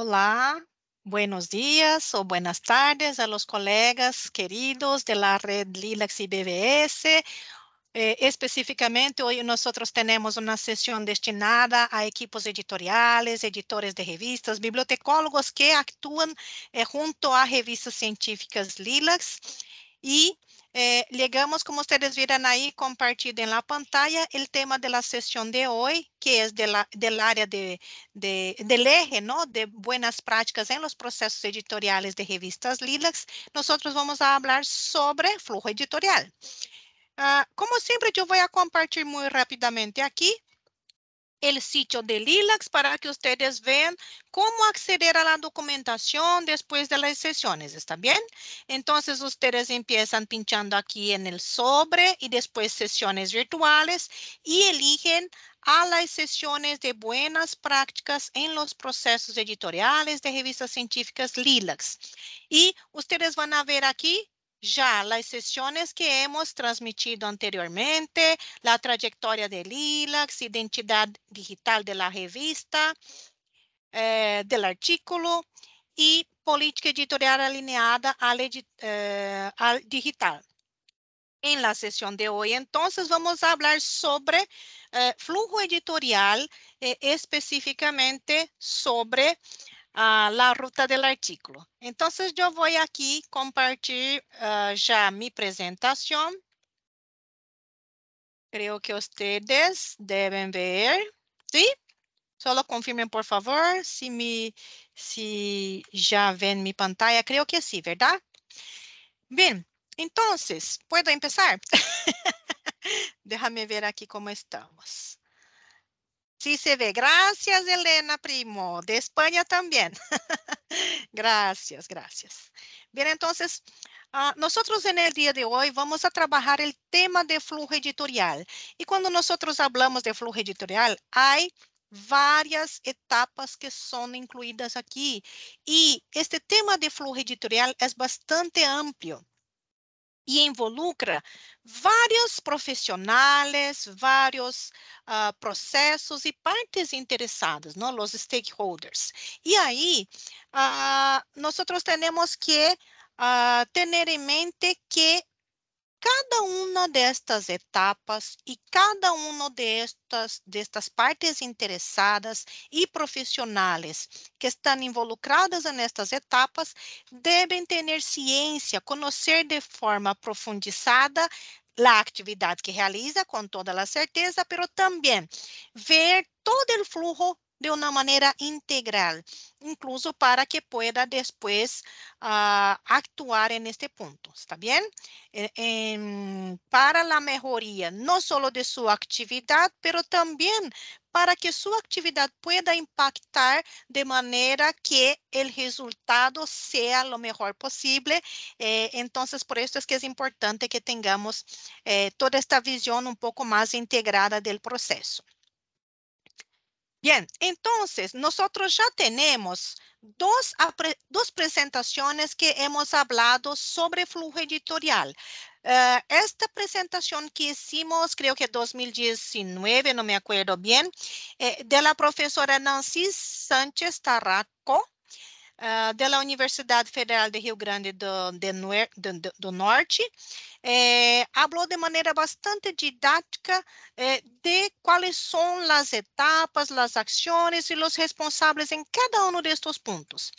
Olá, buenos dias ou buenas tardes a los colegas queridos de la red Lilacs y BBS. Eh, específicamente, hoje nós temos uma sessão destinada a equipos editoriales, editores de revistas, bibliotecólogos que actúan eh, junto a revistas científicas Lilacs e eh, como vocês viram aí, compartido na la pantalla, tema de la de hoje, que é do área de, de, eje, ¿no? De boas práticas em los processos editoriales de revistas Lilax. Nós vamos a sobre flujo editorial. Uh, como sempre, eu vou a muito muy rápidamente aqui. el sitio de LILAX para que ustedes vean cómo acceder a la documentación después de las sesiones, ¿está bien? Entonces, ustedes empiezan pinchando aquí en el sobre y después sesiones virtuales y eligen a las sesiones de buenas prácticas en los procesos editoriales de revistas científicas Lilacs. Y ustedes van a ver aquí já as sessões que hemos transmitido anteriormente, la trayectoria del a identidad digital de la revista, eh, del artículo e política editorial alineada ao eh, digital. En la sessão de hoy, entonces, vamos a hablar sobre eh, flujo editorial, eh, específicamente sobre a la ruta del artículo. Entonces yo voy aquí compartir uh, ya mi presentación. Creo que ustedes deben ver, ¿sí? Solo confirmen por favor si, mi, si ya ven mi pantalla. Creo que sí, ¿verdad? Bien, entonces, ¿puedo empezar? Déjame ver aquí cómo estamos. Sí se ve. Gracias, Elena Primo. De España también. gracias, gracias. Bien, entonces, uh, ah, nosotros en né, el día de hoy vamos a trabajar el tema de flujo editorial. Y cuando nosotros hablamos de flujo editorial, hay várias etapas que são incluídas aqui. E este tema de flujo editorial é bastante amplo e involucra vários profissionais, vários uh, processos e partes interessadas, não? os stakeholders. E aí, uh, nós temos que uh, ter em mente que cada uma destas etapas e cada uma destas, destas partes interessadas e profissionais que estão involucradas nestas etapas devem ter ciência, conhecer de forma profundizada a atividade que realiza com toda a certeza, mas também ver todo o fluxo de una manera integral, incluso para que pueda después uh, actuar en este punto, ¿está bien? para la mejoría, no solo de su actividad, pero también para que su actividad pueda impactar de manera que el resultado sea lo mejor posible. Eh, entonces, por esto es que es importante que tengamos eh, toda esta visión un poco más integrada del proceso. Bien, entonces nosotros ya tenemos dos, dos presentaciones que hemos hablado sobre flujo editorial. Uh, esta presentación que hicimos, creo que 2019, no me acuerdo bien, eh, de la profesora Nancy Sánchez Tarraco, uh, de la Universidad Federal de Rio Grande do, de, de, do Norte, é, hablou falou de maneira bastante didática é, de quais são as etapas, as ações e os responsáveis em cada um destes pontos.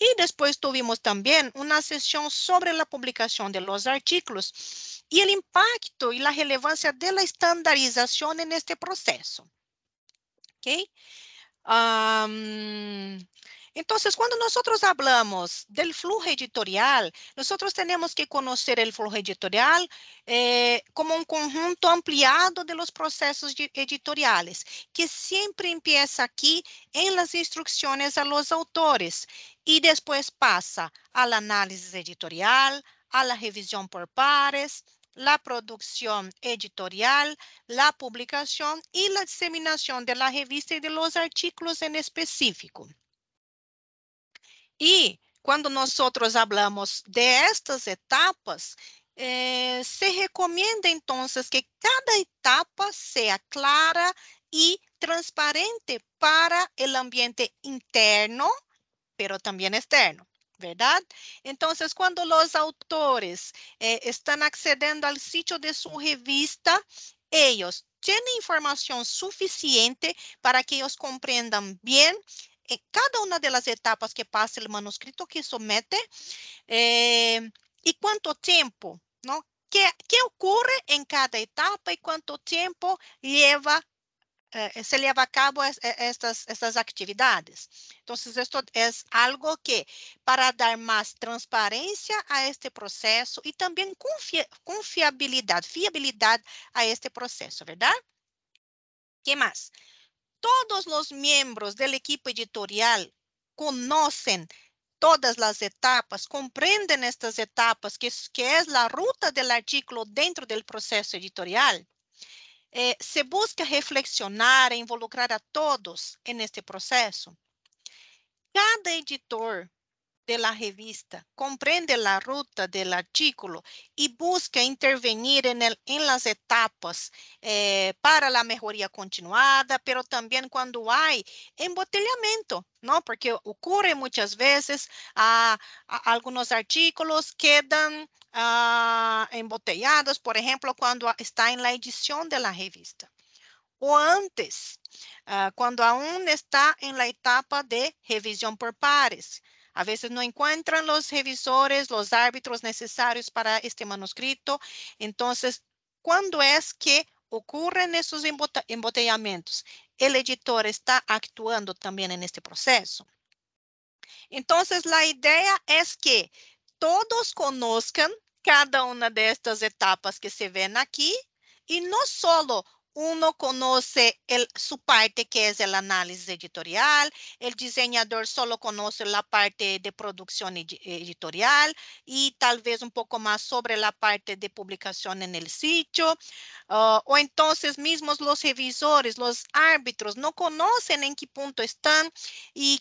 E depois tivemos também uma sessão sobre a publicação de los artículos e o impacto e a relevância da estandarização neste processo. Ok? Um, Entonces, cuando nosotros hablamos del flujo editorial, nosotros tenemos que conocer el flujo editorial eh, como un conjunto ampliado de los procesos editoriales, que siempre empieza aquí en las instrucciones a los autores y después pasa al análisis editorial, a la revisión por pares, la producción editorial, la publicación y la diseminación de la revista y de los artículos en específico. Y cuando nosotros hablamos de estas etapas, eh, se recomienda entonces que cada etapa sea clara y transparente para el ambiente interno, pero también externo. ¿verdad? Entonces, cuando los autores eh, están accediendo al sitio de su revista, ellos tienen información suficiente para que ellos comprendan bien en cada una de las etapas que pasa el manuscrito que somete eh, y cuánto tiempo, ¿no? ¿Qué, ¿Qué, ocurre en cada etapa y cuánto tiempo lleva, eh, se lleva a cabo es, eh, estas, estas actividades? Entonces, esto es algo que para dar más transparencia a este proceso y también confia, confiabilidad, fiabilidad a este proceso, ¿verdad? ¿Qué más? todos los miembros del equipo editorial conocen todas las etapas, comprenden estas etapas, que, que es la ruta del artículo dentro del proceso editorial, eh, se busca reflexionar e involucrar a todos en este processo. Cada editor de la revista, comprende la ruta del artículo y busca intervenir en, el, en las etapas eh, para la mejoría continuada, pero también cuando hay embotellamiento, ¿no? Porque ocurre muchas veces ah, a algunos artículos quedan ah, embotellados, por ejemplo, cuando está en la edición de la revista o antes, ah, cuando aún está en la etapa de revisión por pares a veces no encuentran los revisores, los árbitros necesarios para este manuscrito. Entonces, ¿cuándo es que ocurren esos embotellamientos? El editor está actuando también en este proceso. Entonces, la idea es que todos conozcan cada uma destas etapas que se vê aqui e não só uno conoce el, su parte que es el análisis editorial, el diseñador solo conoce la parte de producción ed editorial y tal vez un poco más sobre la parte de publicación en el sitio. Uh, o entonces mismos los revisores, los árbitros no conocen en qué punto están y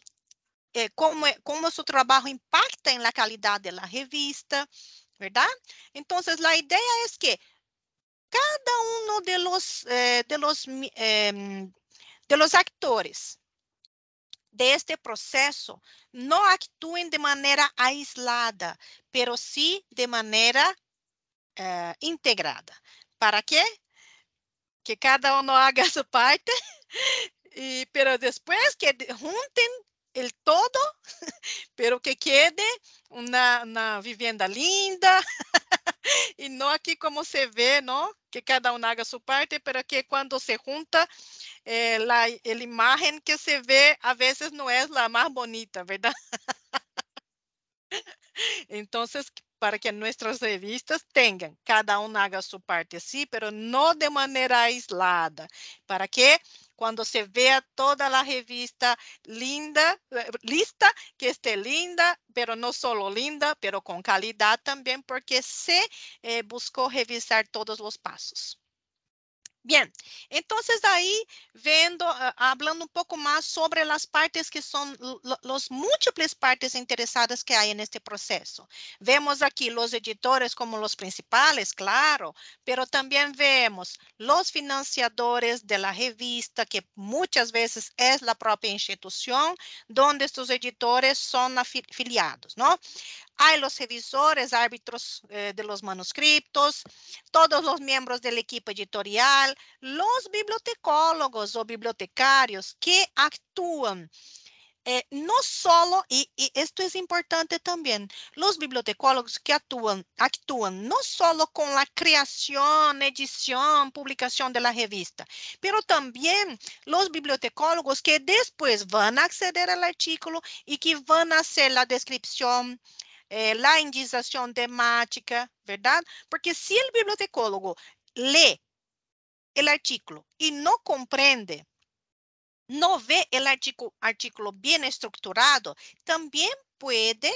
eh, cómo, cómo su trabajo impacta en la calidad de la revista, ¿verdad? Entonces la idea es que cada um de los, eh, de los, eh, de los actores de este processo não actúen de maneira aislada, pero sim de maneira eh, integrada. ¿Para quê? Que cada um haga sua parte, e pero depois que junten o todo, pero que quede uma una vivienda linda, e não aqui como se vê não Que cada um haga sua parte, mas que é quando se junta, eh, a imagem imagen que se vê a vezes não é a mais bonita, verdade? Então, para que nossas revistas tenham cada um haga sua parte, sim, mas não de maneira aislada, para que Cuando se vea toda la revista linda, eh, lista, que esté linda, pero no solo linda, pero con calidad también, porque se eh, buscó revisar todos los pasos. Bien, entonces de ahí viendo, uh, ah, hablando un poco más sobre las partes que son las múltiples partes interesadas que hay en este proceso. Vemos aquí los editores como los principales, claro, pero también vemos los financiadores de la revista, que muchas veces es la propia institución donde estos editores son afiliados, ¿no? hay los revisores, árbitros eh, de los manuscritos, todos los miembros del equipo editorial, los bibliotecólogos o bibliotecarios que actúan. Eh, no solo, y, y, esto es importante también, los bibliotecólogos que actúan, actúan no solo con la creación, edición, publicación de la revista, pero también los bibliotecólogos que después van a acceder al artículo y que van a hacer la descripción, é, lá indicação temática, verdade? Porque se o bibliotecólogo lê o artigo e não compreende, não vê o artigo, artículo bem estruturado, também pode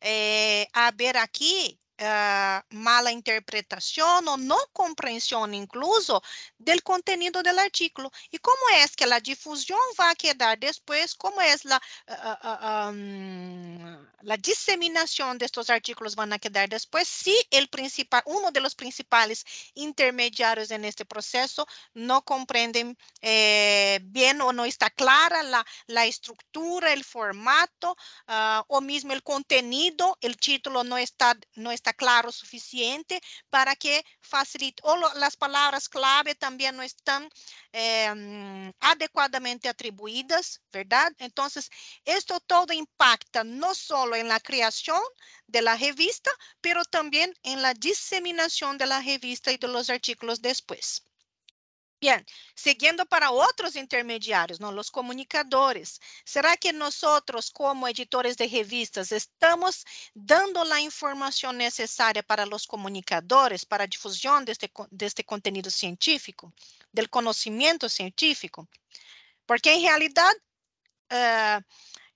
é, haver aqui uh, mala interpretação ou não compreensão, incluso, do conteúdo do artigo. E como é que a difusão vai quedar depois? Como é a, a, a, hum, la diseminación de estos artículos van a quedar después si el principal, uno de los principales intermediarios en este proceso no comprenden eh, bien o no está clara la, estructura, el formato ah, o mismo el contenido, el título no está, no está claro suficiente para que facilite o las palabras clave también no están em, adecuadamente atribuidas, ¿verdad? Entonces, esto todo impacta no solo solo en la creación de la revista, pero también en la diseminación de la revista y de los artículos después. Bien, siguiendo para otros intermediarios, ¿no? los comunicadores. ¿Será que nosotros como editores de revistas estamos dando la información necesaria para los comunicadores, para difusión de este, de este contenido científico, del conocimiento científico? Porque en realidad uh,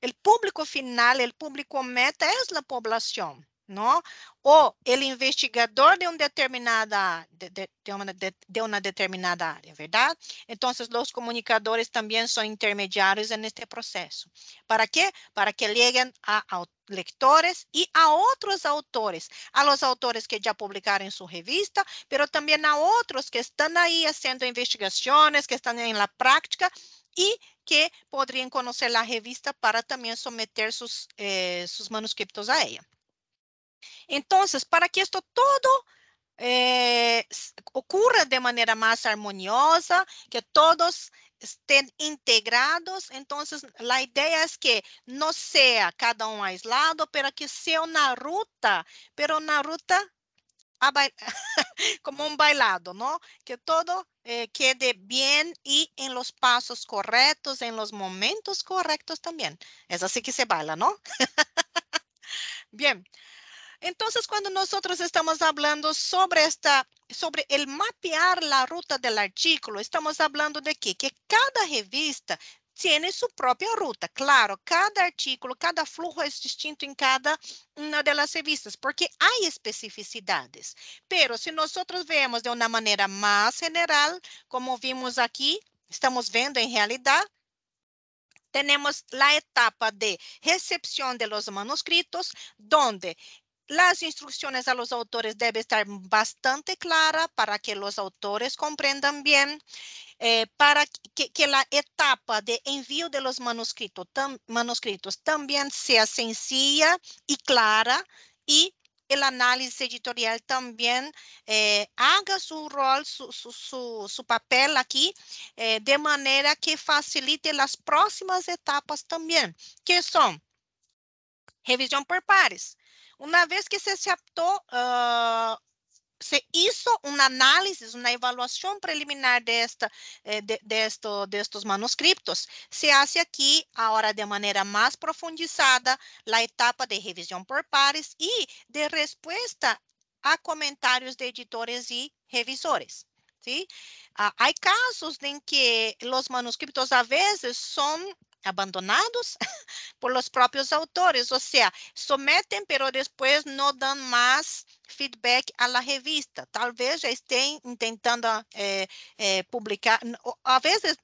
o público final, o público meta a população, não? Ou O investigador de, uma determinada, de, de, de, de, determinada área, verdade? Então, os comunicadores também são intermediários en este ¿Para quê? Para que cheguem a, a e a outros autores, a los autores que publicaram em sua revista, pero também a outros que estão aí fazendo investigações, que estão em la práctica y que podrían conocer la revista para también someter sus, eh, sus manuscritos a ella. Entonces, para que esto todo eh, ocurra de manera más armoniosa, que todos estén integrados, entonces la idea es que no sea cada uno aislado, pero que sea una ruta, pero una ruta como un bailado, ¿no? Que todo eh, quede bien y en los pasos correctos, en los momentos correctos también. Es así que se baila, ¿no? bien. Entonces, cuando nosotros estamos hablando sobre esta, sobre el mapear la ruta del artículo, estamos hablando de Que cada revista tiene sua própria ruta. Claro, cada artículo, cada flujo é distinto em cada uma delas revistas porque há especificidades. Pero se nós vemos de uma maneira mais general, como vimos aqui, estamos vendo em realidade temos a etapa de recepção de los manuscritos, donde las instrucciones a los autores devem estar bastante claras para que los autores comprendan bien eh, para que, que, la etapa de envío de los manuscritos, tam, manuscritos también sea sencilla y clara y el análisis editorial también eh, haga su rol, su, su, su, su papel aquí, eh, de manera que facilite las próximas etapas también, que son revisión por pares. Uma vez que se aceptou uh, ah, se hizo una análisis, una evaluación preliminar de, esta, eh, de, de, esto, de, estos manuscritos. Se hace aquí ahora de manera más profundizada la etapa de revisión por pares y de respuesta a comentarios de editores y revisores. ¿sí? Ah, hay casos en que los manuscritos a veces son abandonados por los propios autores, o sea, someten pero después no dan más feedback a la revista. Tal vez já estén intentando eh, eh, publicar, a veces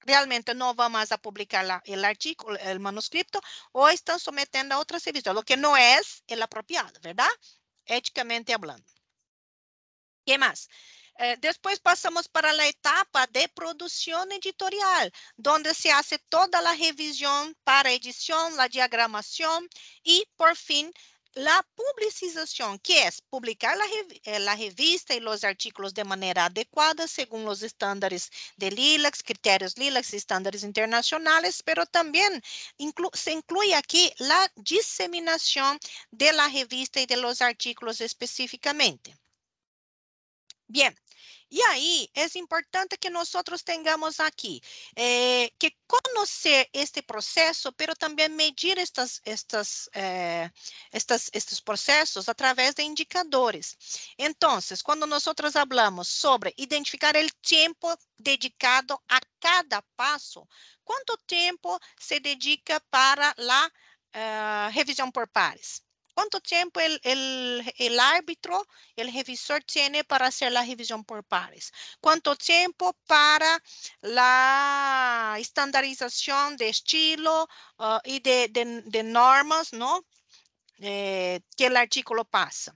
realmente no va más a publicar la, el artículo, el manuscrito, o están sometiendo a otras revistas, lo que no es el apropiado, ¿verdad? Éticamente hablando. ¿Qué más? Depois eh, después para a etapa de produção editorial, onde se faz toda a revisão para edição, a diagramação e, por fim, a publicização, que é publicar a eh, revista e os artículos de maneira adequada, segundo os estándares de LILAX, critérios LILAX, estándares internacionales, pero também inclu se inclui aqui a disseminação de la revista e de los artículos específicamente. Bem. E aí, é importante que nós tenhamos aqui eh, que conhecer este processo, pero também medir estas, estas, eh, estas, estes processos através de indicadores. Então, quando nós falamos sobre identificar o tempo dedicado a cada passo, quanto tempo se dedica para a uh, eh, revisão por pares? cuánto tiempo el, árbitro, el revisor tiene para hacer la revisión por pares, cuánto tiempo para la estandarización de estilo ah, y de, normas, ¿no? Eh, que el artículo pasa.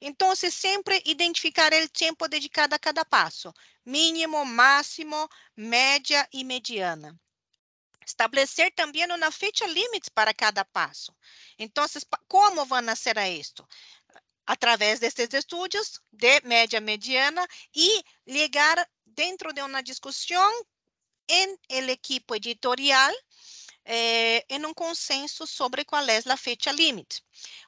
Entonces, siempre identificar el tiempo dedicado a cada paso, mínimo, máximo, media y mediana. estabelecer também uma fecha limite para cada passo. Então, como vão ser isto? Através desses estudos de média mediana e ligar dentro de uma discussão em el editorial eh, em um consenso sobre qual é a fecha limite.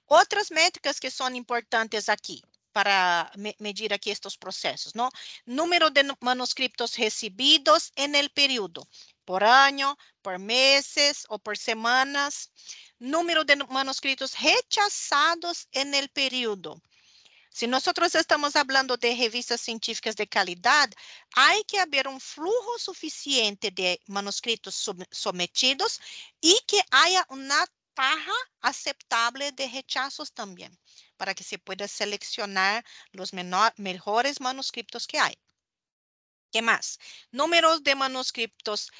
Outras métricas que são importantes aqui para medir aqui estes processos, não Número de manuscritos recebidos em el período. por año, por meses o por semanas. Número de manuscritos rechazados en el período. Si nosotros estamos hablando de revistas científicas de calidad, hay que haber un flujo suficiente de manuscritos sometidos y que haya una tasa aceptable de rechazos también, para que se pueda seleccionar los mejores manuscritos que hay. ¿Qué más? Números de manuscritos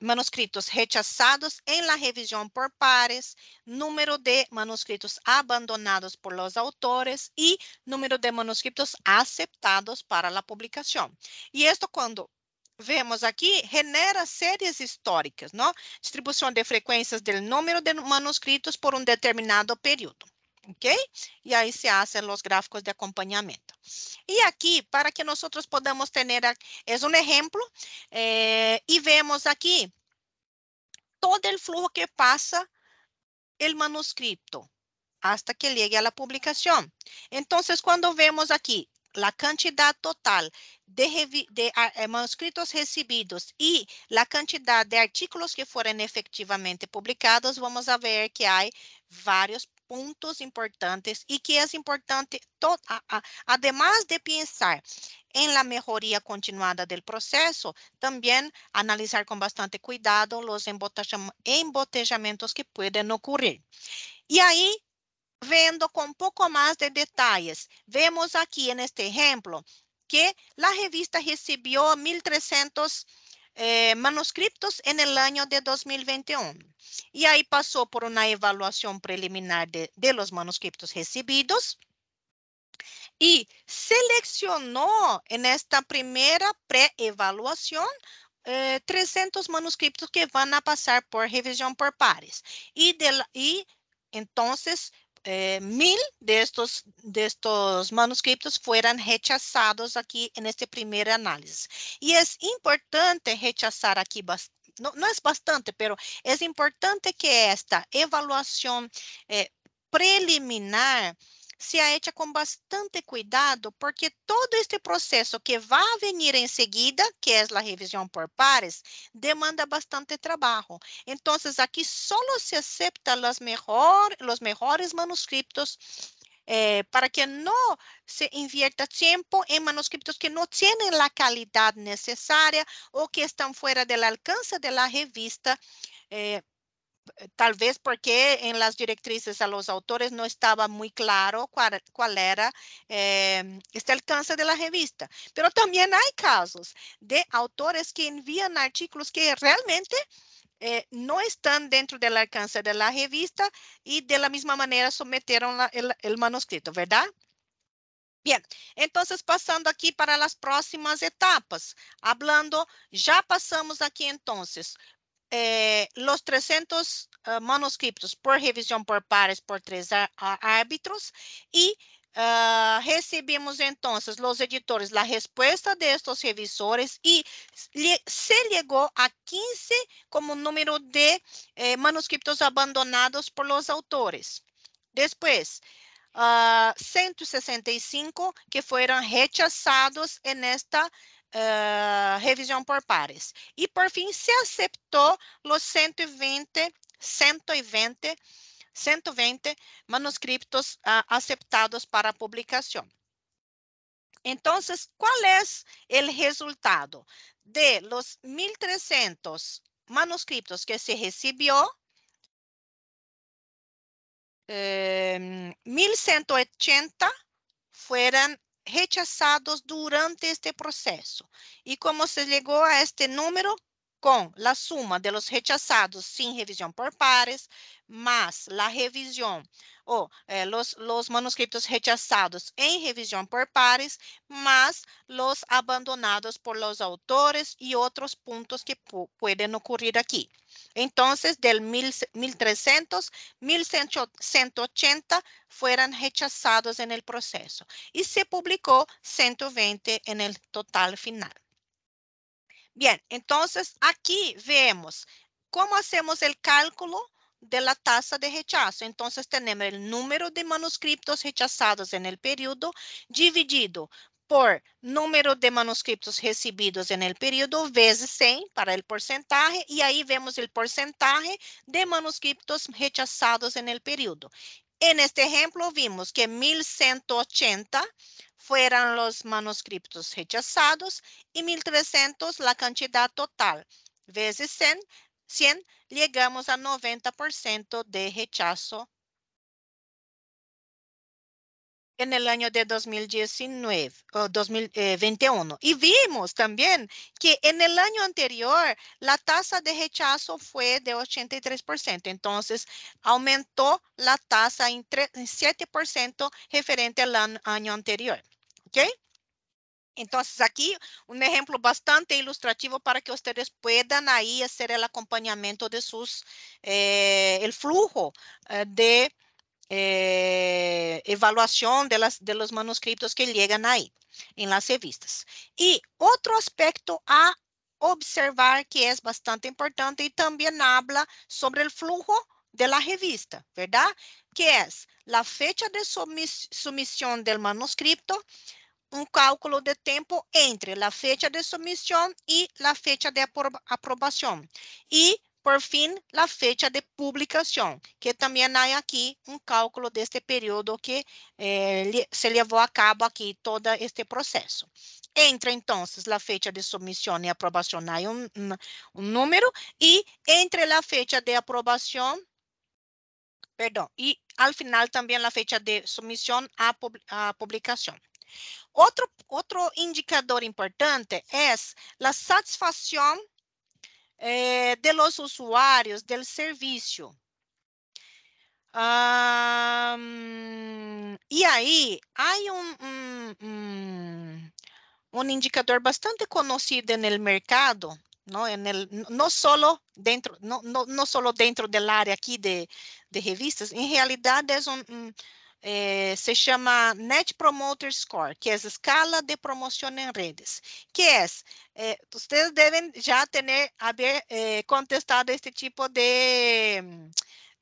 manuscritos rechazados en la revisión por pares, número de manuscritos abandonados por los autores y número de manuscritos aceptados para la publicación. Y esto cuando vemos aqui, genera séries históricas, não? Distribuição de frequências do número de manuscritos por um determinado período. ¿ok? E aí se hacen los gráficos de acompañamiento. Y aquí, para que nosotros podamos tener, es un ejemplo, eh, y vemos aquí todo el flujo que pasa el manuscrito hasta que llegue a la publicación. Entonces, cuando vemos aquí la cantidad total de, de uh, manuscritos recibidos y la cantidad de artículos que fueron efectivamente publicados, vamos a ver que hay varios puntos importantes y que es importante, además de pensar en la mejoría continuada del proceso, también analizar con bastante cuidado los embotellamientos que pueden ocurrir. Y ahí, viendo con poco más de detalles, vemos aquí en este ejemplo que la revista recibió 1.300 Eh, manuscritos en el año de 2021. Y ahí pasó por una evaluación preliminar de, los manuscritos recibidos y seleccionó en esta primera preevaluación evaluación eh, 300 manuscritos que van a pasar por revisión por pares. Y, y entonces eh, mil de estos, de estos manuscritos fueran rechazados aquí en este primer análisis. Y es importante rechazar aquí bastante no, no, es bastante, pero es importante que esta evaluación eh, preliminar se feita com bastante cuidado, porque todo este processo que vai vir em seguida, que é a revisão por pares, demanda bastante trabalho. Então, aqui só se acepta os mejor, manuscritos eh, para que não se invierta tempo em manuscritos que não têm a qualidade necessária ou que estão fora do alcance da revista eh, tal vez porque em las directrices a los autores no estaba muy claro cuál, cuál era eh, este alcance de la revista. Pero también hay casos de autores que envían artículos que realmente eh, no están dentro del alcance de la revista y de la misma manera sometieron la, el, el manuscrito, ¿verdad? Bien, entonces passando aqui para as próximas etapas, hablando, já passamos aqui então Eh, los 300 eh, manuscritos por revisión por pares por tres árbitros y ah, recibimos entonces los editores la respuesta de estos revisores y se llegó a 15 como número de eh, manuscritos abandonados por los autores. Después, 165 ah, que fueron rechazados en esta Ah, revisão por pares. E, por fim, se aceptou os 120, 120, 120 manuscritos uh, aceptados para publicação. Então, qual é o resultado? De los 1.300 manuscritos que se recebeu, eh, 1.180 foram rechazados durante este proceso. E como se chegou a este número? com a suma de los rechazados sem revisão por pares, mais a revisão ou os eh, los, los manuscritos rechazados em revisão por pares, mais los abandonados por los autores e outros pontos que podem ocorrer aqui Entonces, del 1.300, 1.180 fueron rechazados en el proceso y se publicó 120 en el total final. Bien, entonces aquí vemos cómo hacemos el cálculo de la tasa de rechazo. Entonces tenemos el número de manuscritos rechazados en el periodo dividido por número de manuscritos recibidos en el periodo veces 100 para el porcentaje y ahí vemos el porcentaje de manuscritos rechazados en el periodo. En este ejemplo vimos que 1180 fueron los manuscritos rechazados y 1300 la cantidad total. Veces 100, 100 llegamos a 90% de rechazo en el año de 2019 o 2021. Eh, y vimos también que en el año anterior la tasa de rechazo fue de 83%, entonces aumentó la tasa en 7% referente al año anterior. ¿Ok? Entonces aquí un ejemplo bastante ilustrativo para que ustedes puedan ahí hacer el acompañamiento de sus, eh, el flujo eh, de eh, de, de los manuscritos que llegan ahí en las revistas. Y otro aspecto a observar que es bastante importante y también habla sobre el flujo de la revista, ¿verdad? Que es la fecha de sumis sumisión del manuscrito, un cálculo de tiempo entre la fecha de sumisión y la fecha de apro aprobación. Por fim, a fecha de publicação, que também há aqui um cálculo deste período que eh, se levou a cabo aqui todo este processo. Entre então, a fecha de submissão e aprovação há um número e entre a fecha de aprovação, perdão, e al final também a fecha de submissão à pub Outro publicación. indicador importante é a satisfação Eh, de los usuarios del servicio. Y ahí hay un mm, mm, un indicador bastante conocido en mercado, el, no solo dentro, no, no, solo dentro del área aquí de, revistas, en realidad es un... Mm, é, se chama Net Promoter Score, que é a escala de promoção em redes, que é, é vocês devem já ter haber, eh, contestado este tipo de,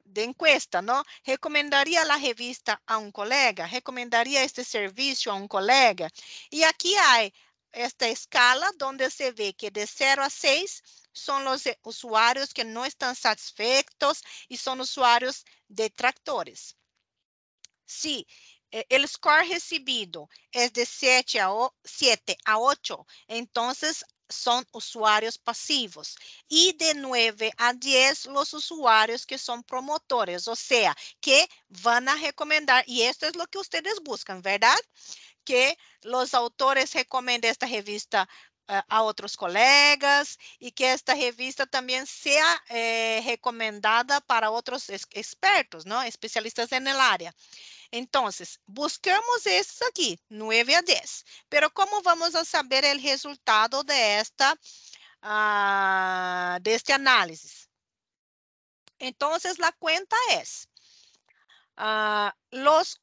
de encuesta, não? Recomendaria a revista a um colega? Recomendaria este serviço a um colega? E aqui há esta escala, onde se vê que de 0 a 6 são os usuários que não estão satisfeitos e são usuários detractores. Si eh, el score recibido es de 7 a, 7 a 8, entonces son usuarios pasivos. Y de 9 a 10, los usuarios que son promotores, o sea, que van a recomendar, y esto es lo que ustedes buscan, ¿verdad? Que los autores recomienden esta revista eh, a outros colegas e que esta revista também seja eh, recomendada para outros expertos, não? especialistas na área. Então, buscamos esses aqui 9 a 10. mas como vamos a saber o resultado de, esta, uh, ah, de este análisis? a conta é es uh, los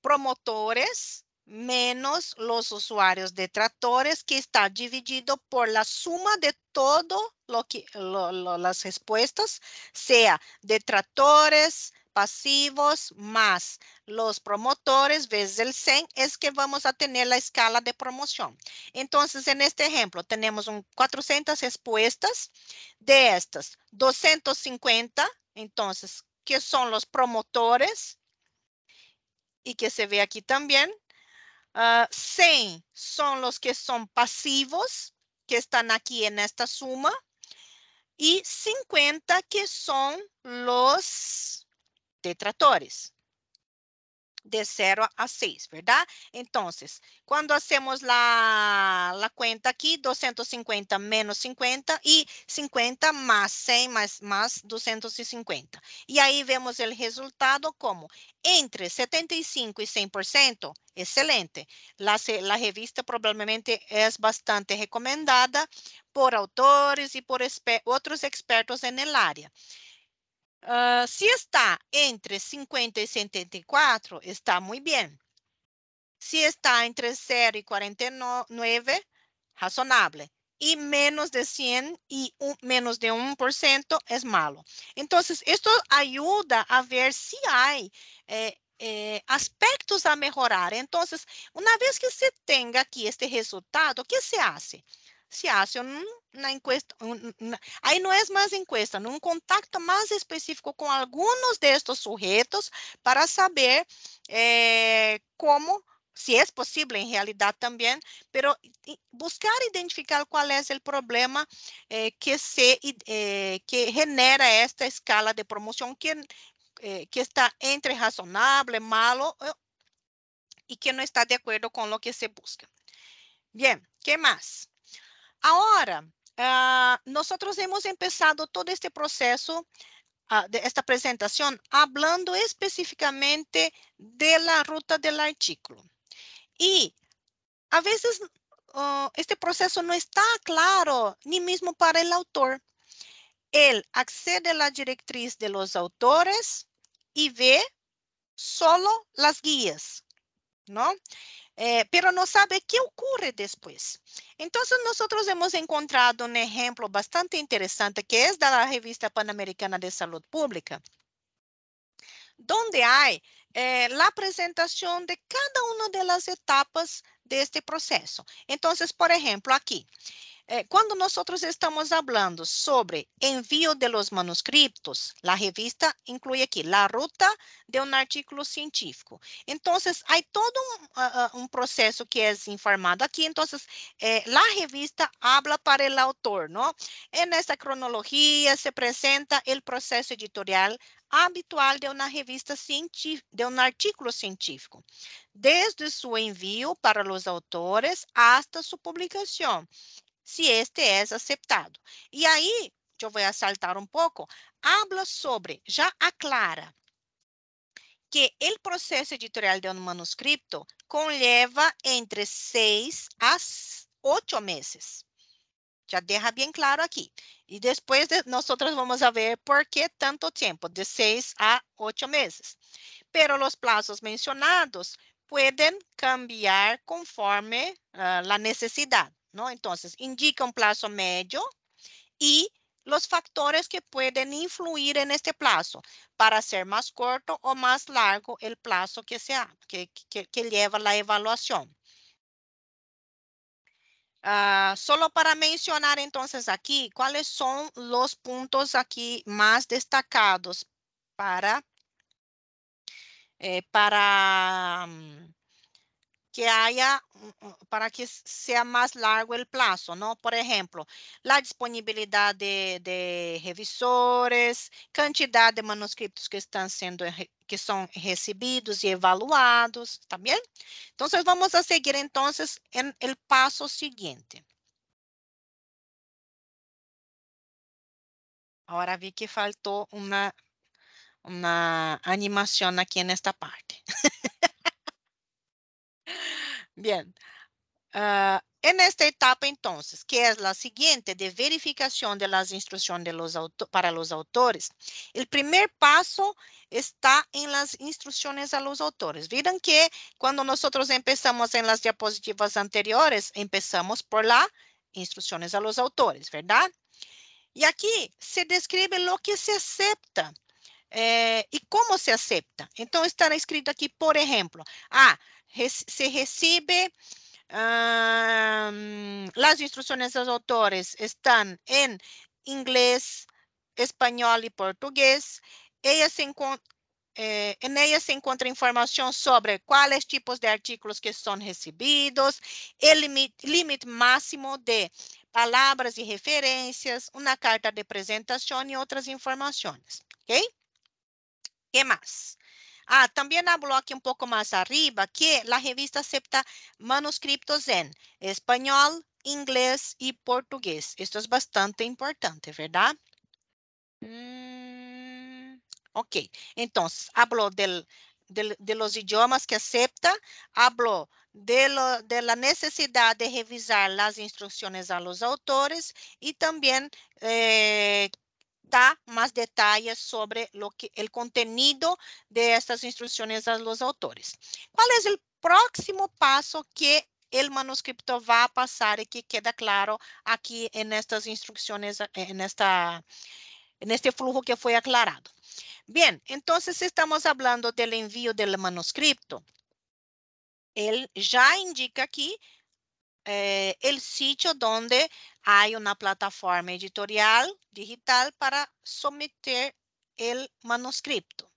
promotores menos os usuários detratores que está dividido por la suma de todo lo que lo, lo, las respuestas, sea detractores, pasivos más los promotores veces el 100 es que vamos a tener la escala de promoción. Entonces, en este ejemplo, tenemos un 400 respuestas. De estas, 250, entonces, que son los promotores y que se ve aquí también. 100 ah, son los que son pasivos, que están aquí en esta suma. Y 50 que son los detratores. de 0 a 6, ¿verdad? Entonces, cuando hacemos la, la, cuenta aquí, 250 menos 50 y 50 más 100 más, más 250. Y ahí vemos el resultado como entre 75 y 100%, excelente. La, la revista probablemente es é bastante recomendada por autores y por exper otros expertos en el área. Uh, se está entre 50 e 74, está muito bem. Se está entre 0 e 49, razoável. E menos de 100 e menos de 1% é malo. Então, isto ajuda a ver se há eh, eh, aspectos a melhorar. Então, uma vez que se tenha aqui este resultado, o que se faz? se hace una encuesta, un, não ahí no es más encuesta, un contacto más específico con algunos de estos sujetos para saber eh, cómo, si es posible en realidad también, pero buscar identificar cuál es el problema eh, que, se, eh, que genera esta escala de promoción que, eh, que está entre razonable, malo y que no está de acuerdo con lo que se busca. Bien, ¿qué más? Agora, uh, nós temos começado todo este processo, uh, de esta apresentação, falando específicamente da ruta do artículo. E, a vezes uh, este processo não está claro nem mesmo para o autor. Ele accede a diretriz de los autores e vê, só as guias, não? eh, pero no sabe qué ocurre después. Entonces, nosotros hemos encontrado un ejemplo bastante interesante que es de la revista Panamericana de Salud Pública, donde hay eh, la presentación de cada una de las etapas de este proceso. Entonces, por ejemplo, aquí, eh, nós outros estamos falando sobre envio de los manuscritos, la revista inclui aqui la ruta de un artículo científico. Então, há todo um uh, que é informado aqui. Então, eh, la revista habla para el autor, não? En esta cronología se presenta el proceso editorial habitual de una revista científica, de un artículo científico, desde su envío para los autores hasta su publicación se este é aceptado. e aí eu vou assaltar saltar pouco, Habla sobre, já aclara que o processo editorial de um manuscrito conlleva entre seis a oito meses. Já deixa bem claro aqui. E depois de, nós vamos ver por que tanto tempo, de seis a oito meses. Pero os prazos mencionados podem cambiar conforme uh, ah, a necessidade. ¿no? Entonces, indica un plazo medio y los factores que pueden influir en este plazo para ser más corto o más largo el plazo que, sea, que, que, que lleva la evaluación. Uh, solo para mencionar entonces aquí cuáles son los puntos aquí más destacados para, eh, para um, mm, que haya, mm, mm, para que sea más largo el plazo, ¿no? Por ejemplo, la disponibilidad de, de revisores, cantidad de manuscritos que están siendo que são recebidos e evaluados, tá bem? Então, vamos a seguir, entonces en el passo seguinte. Agora vi que faltou una uma animação aqui nesta parte. Bien. Uh, en esta etapa, entonces, que es la siguiente de verificación de las instrucciones de los para los autores, el primer paso está en las instrucciones a los autores. Viram que cuando nosotros empezamos en las diapositivas anteriores, empezamos por las instrucciones a los autores, ¿verdad? Y aquí se describe lo que se acepta eh, y cómo se acepta. Entonces, estará escrito aquí, por ejemplo, ah, se recibe um, ah, las instrucciones de los autores están en inglés, espanhol e português. Ela se encontra, eh, em ela se encontra informação sobre quais tipos de artigos que são recebidos, o limite, limite máximo de palavras e referências, uma carta de apresentação e outras informações, ok? que mais? Ah, también hablo aquí un poco más arriba que la revista acepta manuscritos en español, inglés y portugués. Esto es bastante importante, ¿verdad? Mm, ok, entonces hablo del, del, de los idiomas que acepta, hablo de, lo, de, la necesidad de revisar las instrucciones a los autores y también eh, da más detalles sobre lo que, el contenido de estas instrucciones a los autores. ¿Cuál es el próximo paso que el manuscrito va a pasar y que queda claro aquí en estas instrucciones, en, esta, en este flujo que fue aclarado? Bien, entonces estamos hablando del envío del manuscrito. Él ya indica aquí eh, el sitio donde há uma plataforma editorial digital para someter o manuscrito.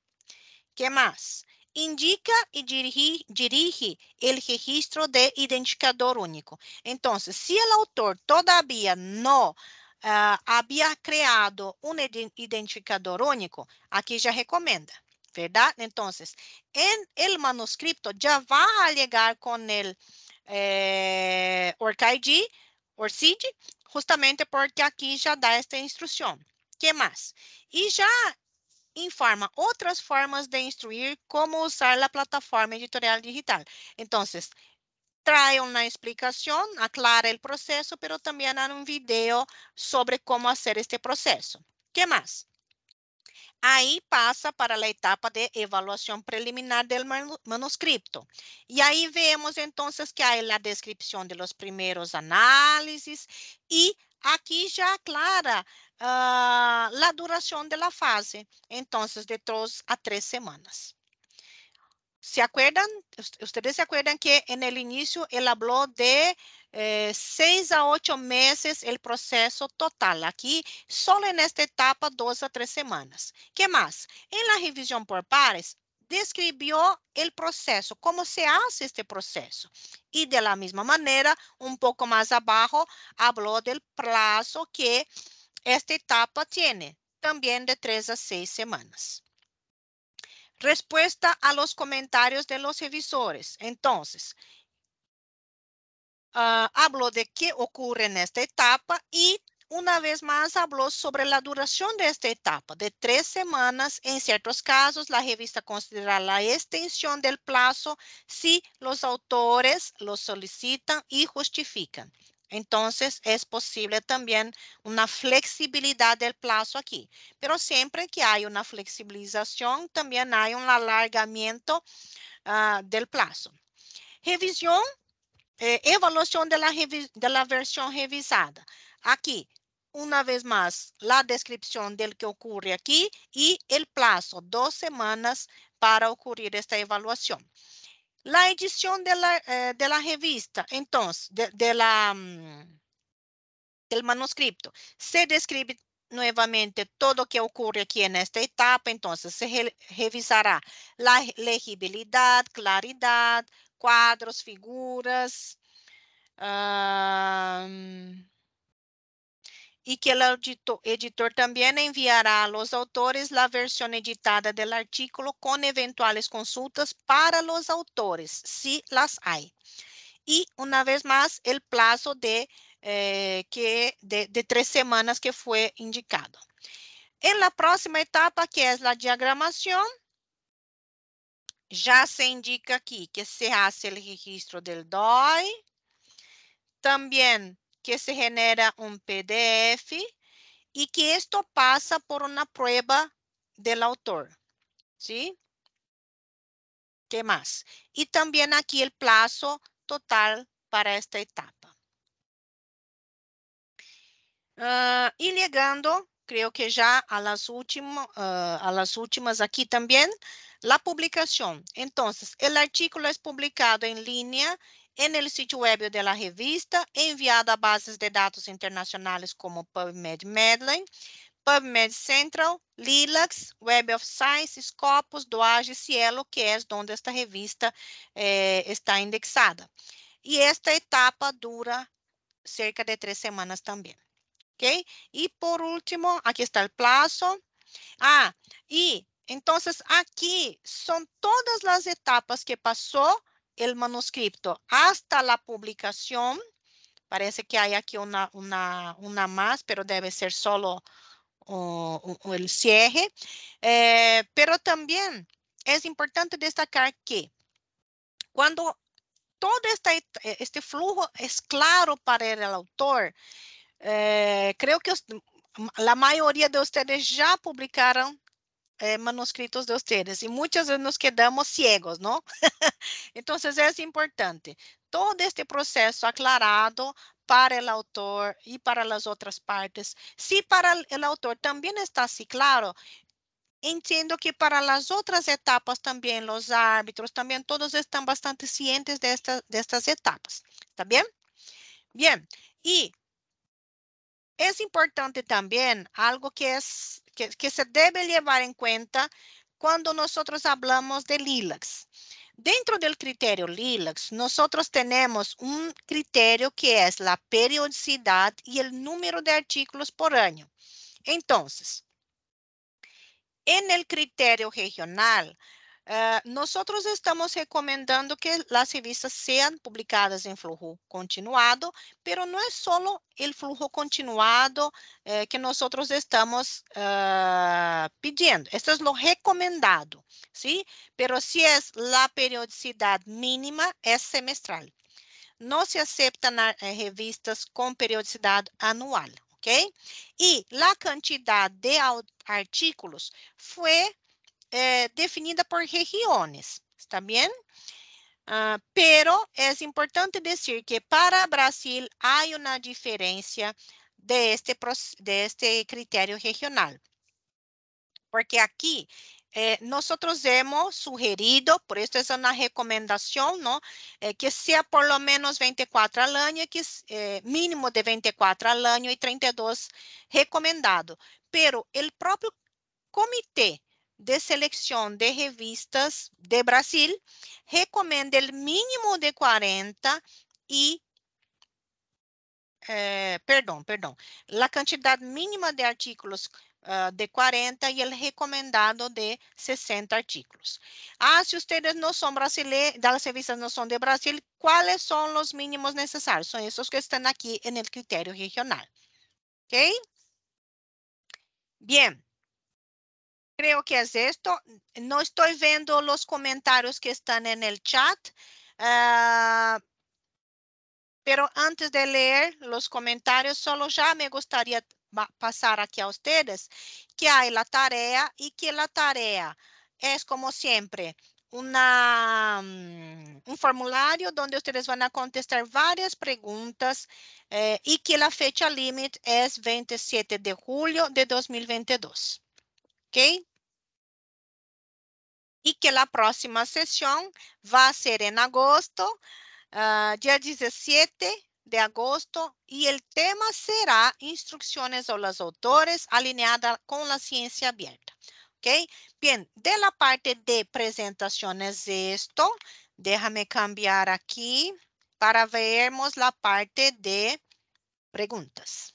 Que mais? Indica e dirige, o registro de identificador único. Então, si o autor todavía não Uh, ah, havia criado um identificador único, aqui já recomenda, verdade? Então, en manuscrito já vai chegar com o eh, ORCID por CID, justamente porque aqui já dá esta instrução. Que mais? E já informa outras formas de instruir como usar a plataforma editorial digital. Então, traz uma explicação, aclara o processo, mas também há um vídeo sobre como fazer este processo. Que mais? Aí passa para a etapa de evaluação preliminar do manuscrito. E aí vemos, então, que há a descrição de los primeiros análises e aqui já aclara uh, a duração da fase, então, de 3 a 3 semanas. ¿Se acuerdan? Ustedes se acuerdan que en el inicio él habló de eh, seis a ocho meses el proceso total. Aquí, solo en esta etapa, dos a tres semanas. ¿Qué más? En la revisión por pares, describió el proceso, cómo se hace este proceso. Y de la misma manera, un poco más abajo, habló del plazo que esta etapa tiene, también de tres a seis semanas. Respuesta a los comentarios de los revisores. Entonces, ah, hablo habló de qué ocurre en esta etapa y una vez más habló sobre la duración de esta etapa, de tres semanas. En ciertos casos, la revista considera la extensión del plazo si los autores lo solicitan y justifican. Entonces, es posible también una flexibilidad del plazo aquí. Pero siempre que hay una flexibilización, también hay un alargamiento uh, del plazo. Revisión, eh, evaluación de la, de la versión revisada. Aquí, una vez más, la descripción del que ocurre aquí y el plazo, dos semanas para ocurrir esta evaluación la edição da eh, revista, então, de, de mm, del manuscrito, se descreve novamente todo que ocorre aqui nesta etapa, então, se re revisará a legibilidade, claridade, quadros, figuras, um, ah, mm, e que é o editor também enviará a los autores a versión editada del artículo com eventuales consultas para los autores, si las hay. Y una vez más, el plazo de, eh, que, de, de tres semanas que fue indicado. En la próxima etapa, que es é la diagramación, já se indica aqui que se hace el registro del DOI. Também que se genera un PDF y que esto pasa por una prueba del autor. ¿Sí? ¿Qué más? Y también aquí el plazo total para esta etapa. Uh, y llegando, creo que ya a las, último, uh, a las últimas aquí también, la publicación. Entonces, el artículo es publicado en línea en el sitio web de la revista, enviado a bases de datos internacionales como PubMed Medline, PubMed Central, Lilacs, Web of Science, Scopus, Doage e Cielo, que é onde esta revista eh, está indexada. E esta etapa dura cerca de três semanas também. Okay? E por último, aqui está o prazo. Ah, e então aqui são todas as etapas que passou el manuscrito hasta la publicación. Parece que hay aquí una, una, una más, pero debe ser solo el cierre. Eh, pero también es importante destacar que cuando todo este, este flujo es claro para el autor, eh, creo que la mayoría de ustedes ya publicaron eh, manuscritos de ustedes y muchas veces nos quedamos ciegos, ¿no? Entonces es importante todo este proceso aclarado para el autor y para las otras partes. Si para el autor también está así claro, entiendo que para las otras etapas también los árbitros, también todos están bastante cientes de, estas de estas etapas. ¿Está bien? Bien, y es importante también algo que, se debe llevar en cuenta cuando nosotros hablamos de LILACs. Dentro del criterio LILACs, nosotros tenemos un criterio que es la periodicidad y el número de artículos por año. Entonces, en el criterio regional, Eh, nós estamos recomendando que as revistas sejam publicadas em flujo continuado, mas não é só o flujo continuado eh, que nós estamos uh, pidiendo. é es o recomendado, ¿sí? Mas si é a periodicidade mínima, é semestral. Não se aceptan eh, revistas com periodicidade anual, ¿ok? E a quantidade de artículos foi eh, definida por regiões, ¿está bem? Uh, ah, pero importante dizer que para Brasil há uma diferença deste este, de este regional. Porque aqui eh, temos hemos sugerido, por isso é uma recomendação, não, Eh, que seja por lo menos 24 al ano, que eh, mínimo de 24 al ano e 32 recomendado. Pero o próprio Comitê de selección de revistas de Brasil recomienda el mínimo de 40 y, eh, perdón, perdón, la cantidad mínima de artículos ah, de 40 y el recomendado de 60 artículos. Ah, si ustedes no son brasileños, las revistas no son de Brasil, ¿cuáles son los mínimos necesarios? Son esos que están aquí en el criterio regional. ¿Ok? Bien creo que es esto. No estoy viendo los comentarios que están en el chat. Ah, pero antes de leer los comentarios, solo ya me gustaría pasar aquí a ustedes que hay la tarea y que la tarea es como siempre mm, un formulario donde ustedes van a contestar varias preguntas eh, y que la fecha límite es 27 de julio de 2022. ¿Ok? Y que la próxima sesión va a ser en agosto, día ah, 17 de agosto, Y el tema será instrucciones a los autores alineada con la ciencia abierta. Bien, de la parte de presentaciones de esto, déjame cambiar aquí para vermos la parte de preguntas.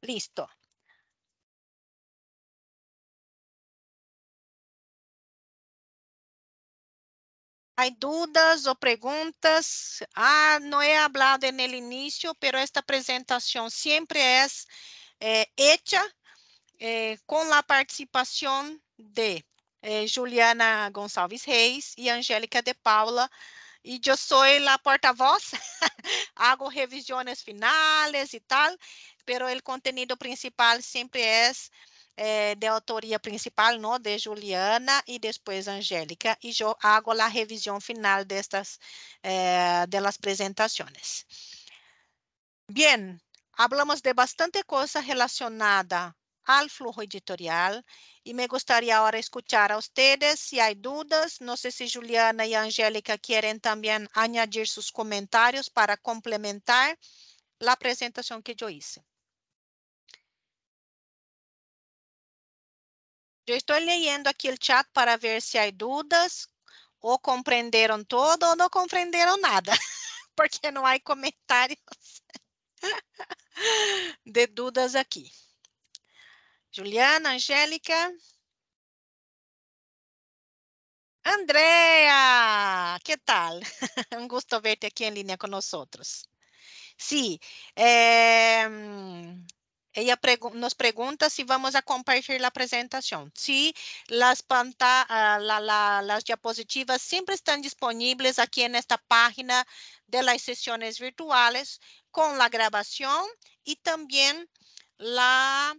Listo. Há dúvidas ou perguntas? Ah, não é hablado no início, mas esta apresentação sempre é eh, hecha eh, com a participação de eh, Juliana Gonçalves Reis e Angélica de Paula. E eu sou a porta-voz, hago revisões finais e tal, mas o conteúdo principal sempre é é, de autoria principal não de Juliana e depois Angélica e eu hago a revisão final de, estas, apresentações. Eh, de las hablamos de bastante coisa relacionada ao flujo editorial e me gostaria agora escutar a vocês se há dúvidas. Não sei se Juliana e Angélica querem também añadir seus comentários para complementar a apresentação que eu fiz. Eu estou lendo aqui o chat para ver se há dúvidas, ou compreenderam tudo ou não compreenderam nada, porque não há comentários de dúvidas aqui. Juliana, Angélica. Andrea, que tal? um gosto ver-te aqui em linha conosco. Sim, sí, eh, ella pregu nos pregunta si vamos a compartir la presentación. Sí, las, ah, la, la, las diapositivas siempre están disponibles aquí en esta página de las sesiones virtuales con la grabación y también la,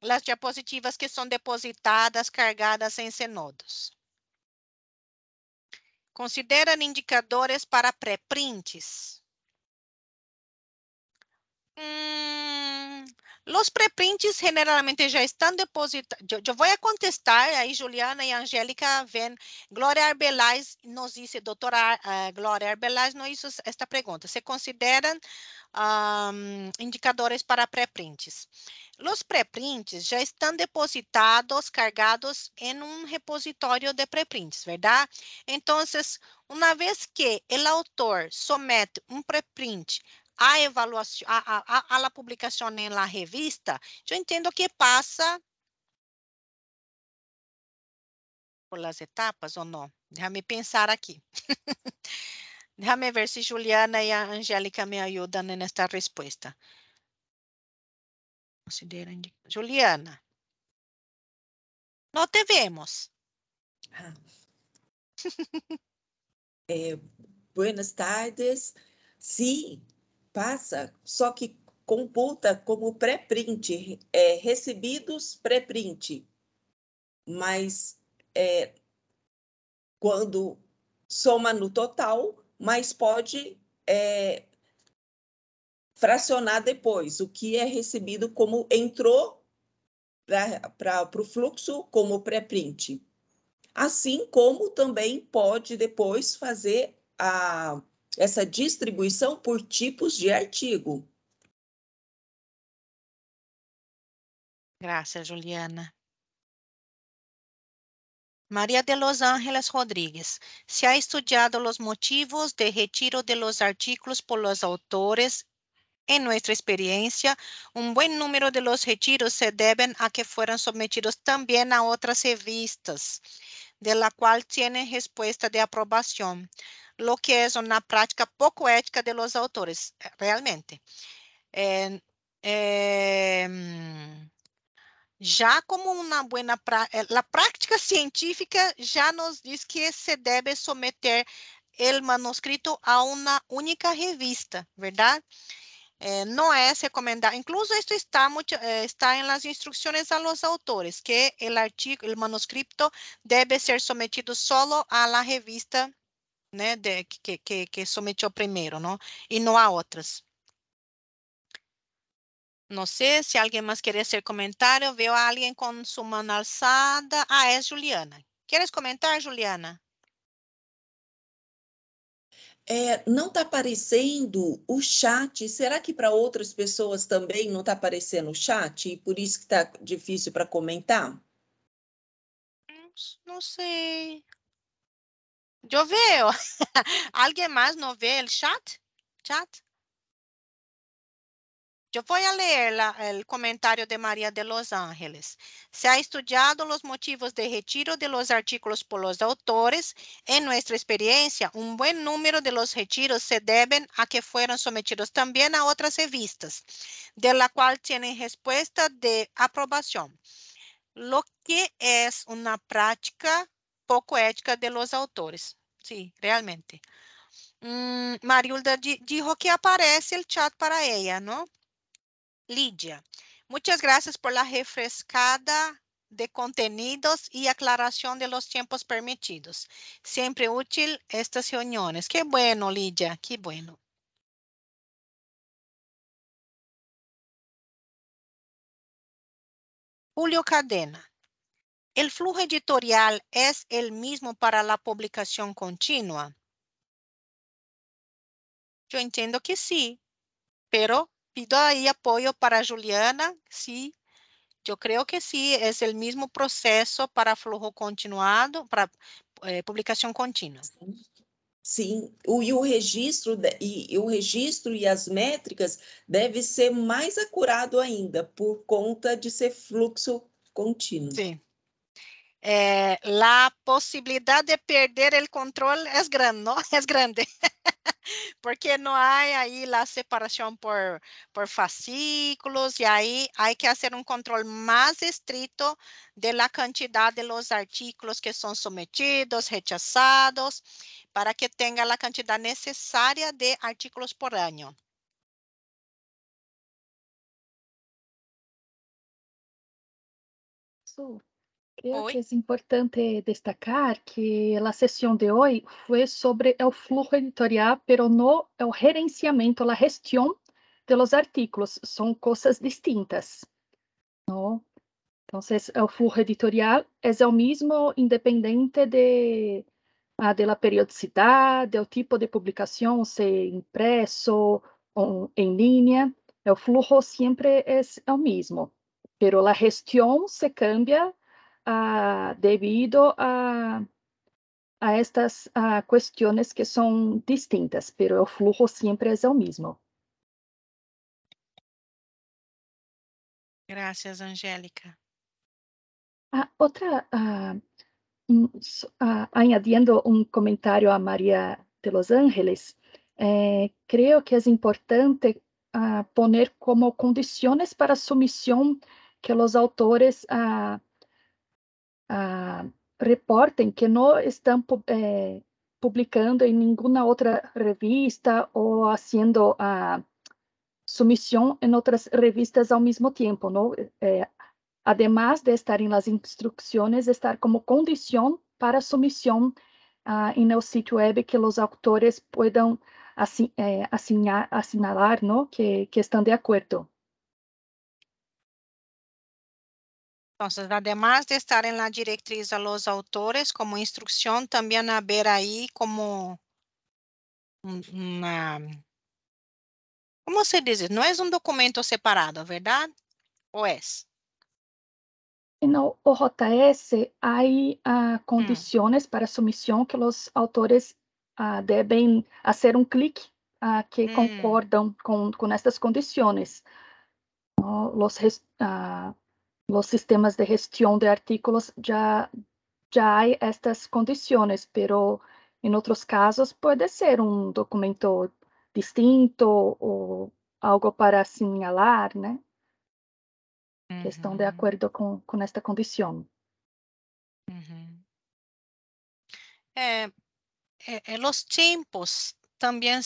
las diapositivas que son depositadas, cargadas en Cenodos. Consideran indicadores para preprints os mm, los preprints generalmente já estão depositados. Eu vou a contestar, aí Juliana e Angélica ven. Glória Arbeláez nos disse, doutora uh, Gloria Arbeláez nos ah, hizo esta pergunta. ¿Se consideram um, indicadores para preprints? Os preprints já estão depositados, cargados em um repositório de preprints, verdade? Então, uma vez que o autor somete um preprint a avaliação a, a, a publicação na revista, eu entendo que passa por as etapas ou não? Deixa-me pensar aqui. Deixa-me ver se Juliana e a Angélica me ajudam nesta resposta. Juliana. Não te vemos. Ah. é, buenas tardes. Sim, passa, só que computa como pré-print, é, recebidos pré-print. Mas é, quando soma no total, mas pode é, fracionar depois o que é recebido como entrou para o fluxo como pré-print. Assim como também pode depois fazer a essa distribuição por tipos de artigo. Graças, Juliana. Maria de Los Ángeles Rodríguez. Se ha estudiado los motivos de retiro de los artículos por los autores. En nuestra experiencia, un buen número de los retiros se deben a que fueron sometidos también a otras revistas, de la cual tienen respuesta de aprobación lo que é uma prática pouco ética de los autores, eh, realmente. Eh, eh, já como uma boa prática, a prática científica já nos diz que se deve someter o manuscrito a uma única revista, verdade? Eh, não é recomendado. Incluso isso está mucho eh, está em las instruções a los autores que o artigo, el manuscrito deve ser sometido solo a la revista né, de, que, que, que someteu primeiro, não? E não há outras. Não sei se alguém mais queria fazer comentário. Veo alguém com sua mão alçada. Ah, é Juliana. Queres comentar, Juliana? É, não está aparecendo o chat. Será que para outras pessoas também não está aparecendo o chat? E por isso que está difícil para comentar? Não sei. Yo veo. ¿Alguien más no ve el chat? ¿Chat? Yo voy a leer el comentario de María de Los Ángeles. Se ha estudiado los motivos de retiro de los artículos por los autores. En nuestra experiencia, un buen número de los retiros se deben a que fueron sometidos también a otras revistas, de la cual tienen respuesta de aprobación, lo que es una práctica pouco ética de los autores. Sí, realmente. Um, mm, Mariulda dijo que aparece o chat para ela, não? Lídia, muitas graças por la refrescada de contenidos e aclaração de los tiempos permitidos. Sempre útil estas reuniões. Qué bueno, Lídia, qué bueno. Julio Cadena. ¿El flujo editorial es el mismo para la publicación continua? Yo entiendo que sí, pero pido ahí apoyo para Juliana. Sí, yo creo que sí, es el mismo proceso para flujo continuado, para eh, publicación continua. Sim, o, e, o registro, e, e, o registro e as métricas deve ser mais acurado ainda, por conta de ser fluxo contínuo. Sim. Eh, la posibilidad de perder el control es grande, ¿no? Es grande, porque no hay ahí la separación por, fascículos y ahí hay que hacer un control más estricto de la cantidad de los artículos que son sometidos, rechazados, para que tenga la cantidad necesaria de artículos por año. Creo que importante destacar que a sessão de hoje foi sobre o flujo editorial, pero não o gerenciamento, la gestión de los artículos. são coisas distintas, Então, o fluxo flujo editorial é o mesmo, independente de, ah, da periodicidade, do tipo de publicação, sea é impresso ou em línea. o flujo sempre é o mesmo, pero la gestión se cambia a, debido a, a estas a, questões que são distintas, mas o flujo sempre é o mesmo. Gracias, Angélica. Ah, outra, ah, ah, añadiendo um comentário a Maria de Los Ángeles, eh, é, creio que é importante ah, poner como condições para a submissão que os autores ah, reportem que não estão eh, publicando em nenhuma outra revista ou fazendo a submissão em outras revistas ao mesmo tempo, não? é, además de estar em las instruções, estar como condição para submissão ah, em el sítio web que os autores puedan assim, eh, assinar, assinalar, não, Que, que estão de acordo. Entonces, además de estar en la directriz a los autores como instrucción, también haber ahí como una... ¿Cómo se dice? No es un documento separado, ¿verdad? ¿O es? En OJS hay uh, condiciones hmm. para sumisión que los autores uh, deben hacer un clic uh, que concordam mm. concordan con, con, estas condiciones. los... Uh, Los sistemas de gestión de artículos ya, ya hay estas condiciones, pero en otros casos puede ser un documento distinto o algo para señalar, ¿no? Uhum. Que estão de acordo com, com esta condição. é, é, eh, eh, eh, os tempos também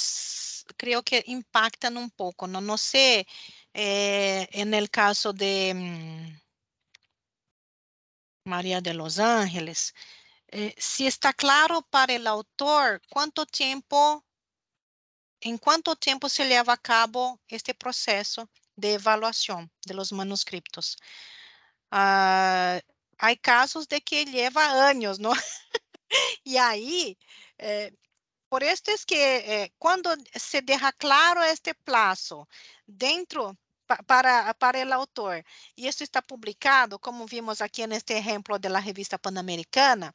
creio que impactam um pouco, não, não sei, é, no caso de mm, Maria de los Ángeles. Eh, si está claro para el autor cuánto tiempo, en cuánto tiempo se lleva a cabo este proceso de evaluación de los manuscritos. Uh, hay casos de que lleva años, ¿no? y ahí, eh, por esto es que eh, cuando se deja claro este plazo dentro para, para el autor. E isso está publicado, como vimos aqui neste exemplo da revista Panamericana.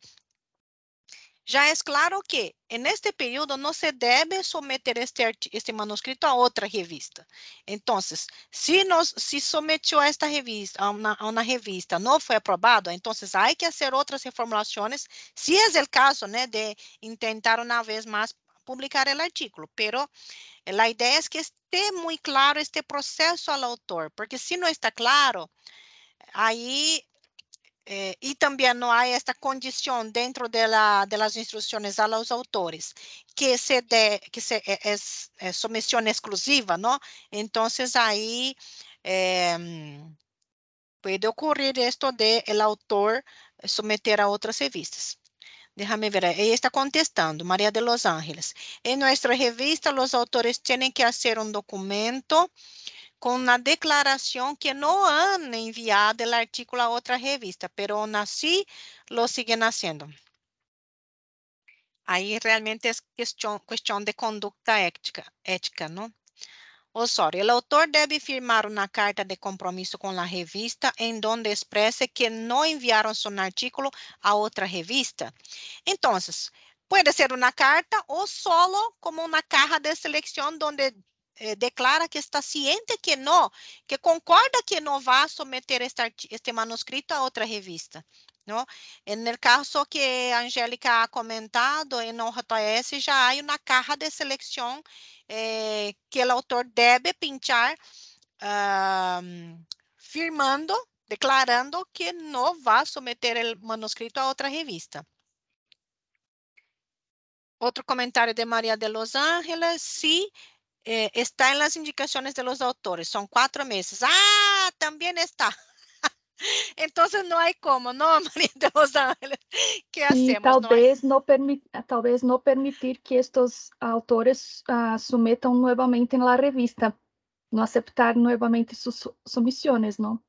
Já é claro que, neste período, não se deve someter este, este manuscrito a outra revista. Então, se nos, se someteu a esta revista, a uma, a revista, não foi aprovado, então, há que fazer outras reformulações, se é o caso, né, de tentar uma vez mais publicar o artículo, pero eh, a ideia es que esté muito claro este processo ao autor, porque si não está claro, aí eh, também não há esta condição dentro de, la, de a los autores, que, se de, que se, é es, eh, exclusiva, não? Então, ahí eh, pode ocorrer isto de o autor someter a outras revistas. Déjame ver, ella está contestando, María de Los Ángeles. En nuestra revista, los autores tienen que hacer un documento con la declaración que no han enviado el artículo a otra revista, pero aún así lo siguen haciendo. Ahí realmente es cuestión, cuestión de conducta ética, ética, ¿no? sorry, el autor debe firmar una carta de compromiso con la revista en donde exprese que no enviaron su artículo a otra revista. Entonces, puede ser una carta o solo como una caja de selección donde eh, declara que está ciente que no, que concorda que no va a someter este, este manuscrito a otra revista. ¿no? En el caso que Angélica ha comentado, en OJS já há uma caja de seleção eh, que o autor deve pinchar firmando, declarando que não vai submeter o manuscrito a outra revista. Outro comentário de Maria de Los Ángeles, sí, eh, está em las indicações de los autores, são quatro meses. Ah, também está. Entonces no hay como, ¿no, María de Los Ángeles? ¿Qué hacemos? Y tal, no vez hay... no tal vez no permitir que estos autores uh, ah, sometan nuevamente en la revista, no aceptar nuevamente sus sumisiones, ¿no?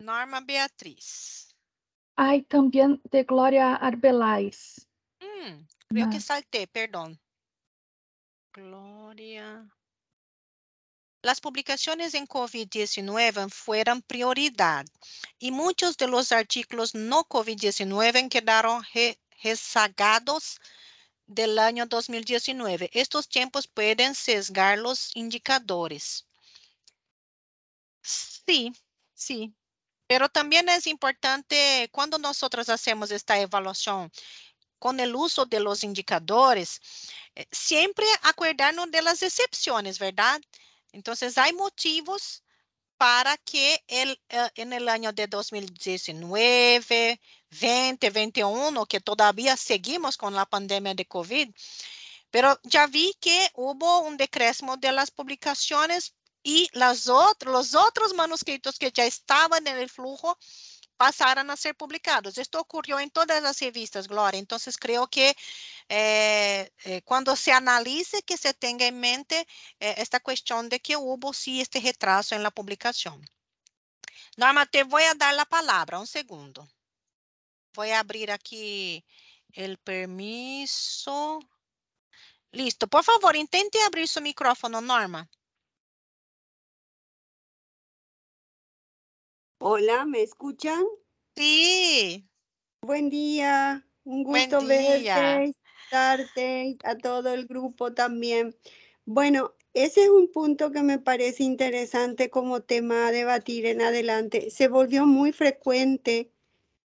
Norma Beatriz. Hay también de Gloria Arbeláez. Mm, creo ah. que salté, perdón. Gloria Las publicaciones en COVID-19 fueron prioridad y muchos de los artículos no COVID-19 quedaron rezagados del año 2019. Estos tiempos pueden sesgar los indicadores. Sí, sí. Pero también es importante cuando nosotros hacemos esta evaluación con el uso de los indicadores, eh, siempre acordarnos de las excepciones, ¿verdad? Entonces, hay motivos para que eh, en el año de 2019, 20, 21, que todavía seguimos con la pandemia de COVID, pero ya vi que hubo un decréscimo de las publicaciones y las los otros manuscritos que ya estaban en el flujo passaram a ser publicados. Isto ocorreu em todas as revistas, Gloria. Então, creio que eh, eh, se analise, que se tenha em mente eh, esta questão de que houve, sim, este retraso na publicação. Norma, te vou a dar a palavra um segundo. Vou abrir aqui o permisso. Listo, por favor, intente abrir seu micrófono, Norma. Hola, ¿me escuchan? Sí. Buen día, un gusto verte, escucharte, a todo el grupo también. Bueno, ese es un punto que me parece interesante como tema a debatir en adelante. Se volvió muy frecuente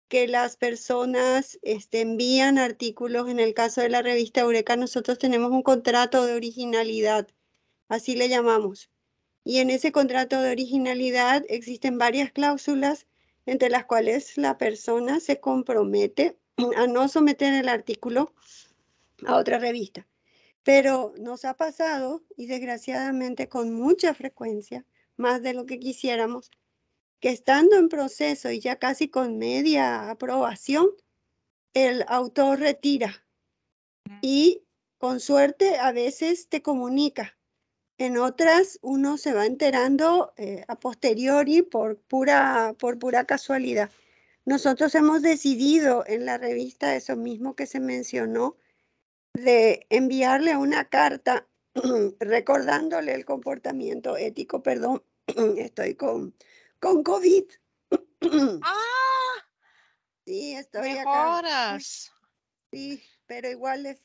que las personas este, envían artículos. En el caso de la revista Eureka, nosotros tenemos un contrato de originalidad, así le llamamos y en ese contrato de originalidad existen varias cláusulas entre las cuales la persona se compromete a no someter el artículo a otra revista. Pero nos ha pasado, y desgraciadamente con mucha frecuencia, más de lo que quisiéramos, que estando en proceso y ya casi con media aprobación, el autor retira y con suerte a veces te comunica, en otras uno se va enterando eh, a posteriori por pura, por pura casualidad. Nosotros hemos decidido en la revista, eso mismo que se mencionó, de enviarle una carta recordándole el comportamiento ético, perdón, estoy con, con COVID. ¡Ah! Sí, estoy mejoras. Sí, pero igual